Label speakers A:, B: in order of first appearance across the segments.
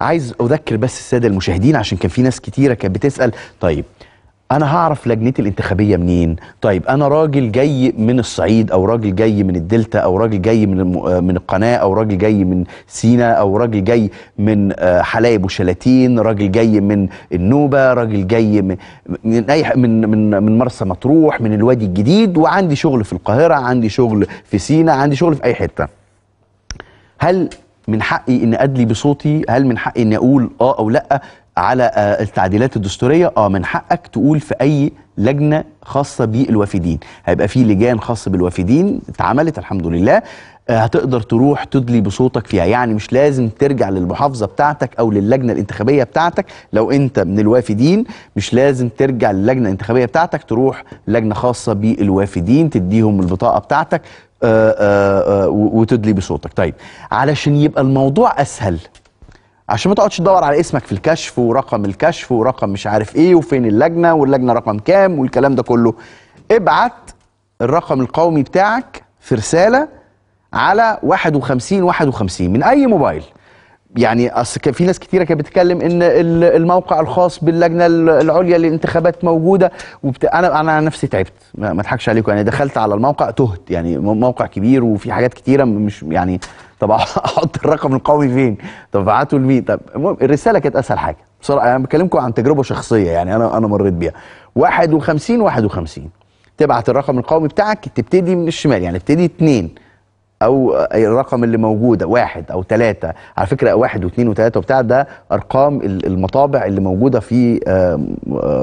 A: عايز اذكر بس الساده المشاهدين عشان كان في ناس كتيره كانت بتسال طيب انا هعرف لجنتي الانتخابيه منين طيب انا راجل جاي من الصعيد او راجل جاي من الدلتا او راجل جاي من من القناه او راجل جاي من سينا او راجل جاي من آه، حلايب وشلاتين راجل جاي من النوبه راجل جاي من من اي من من, من مرسى مطروح من الوادي الجديد وعندي شغل في القاهره عندي شغل في سينا عندي شغل في اي حته هل من حقي ان ادلي بصوتي هل من حقي اني اقول اه او لا على آه، التعديلات الدستوريه اه من حقك تقول في اي لجنه خاصه بالوافدين هيبقى في لجان خاصه بالوافدين اتعملت الحمد لله آه، هتقدر تروح تدلي بصوتك فيها يعني مش لازم ترجع للمحافظة بتاعتك أو للجنة الانتخابية بتاعتك لو أنت من الوافدين مش لازم ترجع للجنة الانتخابية بتاعتك تروح لجنة خاصة بالوافدين تديهم البطاقة بتاعتك آه، وتدلي بصوتك طيب علشان يبقى الموضوع أسهل عشان ما تقعدش تدور على اسمك في الكشف ورقم الكشف ورقم مش عارف ايه وفين اللجنه واللجنه رقم كام والكلام ده كله ابعت الرقم القومي بتاعك في رساله على 51 51 من اي موبايل يعني اصل في ناس كتيره كانت بتتكلم ان الموقع الخاص باللجنه العليا للانتخابات موجوده وبت... انا انا نفسي تعبت ما اضحكش عليكم يعني دخلت على الموقع تهت يعني موقع كبير وفي حاجات كتيره مش يعني طب احط الرقم القومي فين طب ابعته لمين طب المهم الرساله كانت اسهل حاجه بصراحه يعني انا بكلمكم عن تجربه شخصيه يعني انا انا مريت بيها 51 51 تبعت الرقم القومي بتاعك تبتدي من الشمال يعني تبتدي اثنين او الرقم اللي موجوده واحد او ثلاثه على فكره واحد واثنين وثلاثه وبتاع ده ارقام المطابع اللي موجوده في آه،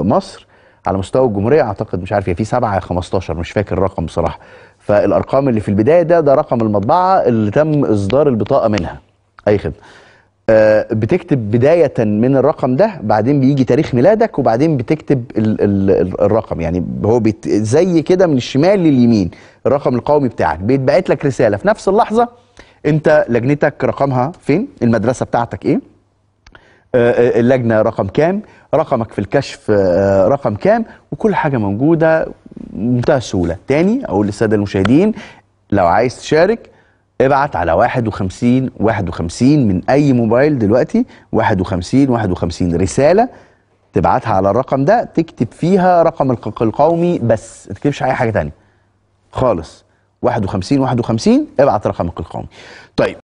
A: مصر على مستوى الجمهوريه اعتقد مش عارف في 7 15 مش فاكر الرقم بصراحه فالارقام اللي في البدايه ده ده رقم المطبعه اللي تم اصدار البطاقه منها اي خدمه آه بتكتب بدايه من الرقم ده بعدين بيجي تاريخ ميلادك وبعدين بتكتب الـ الـ الرقم يعني هو بيت زي كده من الشمال لليمين الرقم القومي بتاعك بيتبعت لك رساله في نفس اللحظه انت لجنتك رقمها فين المدرسه بتاعتك ايه آه، آه، اللجنه رقم كام رقمك في الكشف آه، رقم كام وكل حاجه موجوده بمنتهى السهوله تاني اقول للساده المشاهدين لو عايز تشارك ابعت على 51 51 من اي موبايل دلوقتي 51 51 رساله تبعتها على الرقم ده تكتب فيها رقم القومي بس ما تكتبش اي حاجه تانية خالص 51 51 ابعت رقمك القومي طيب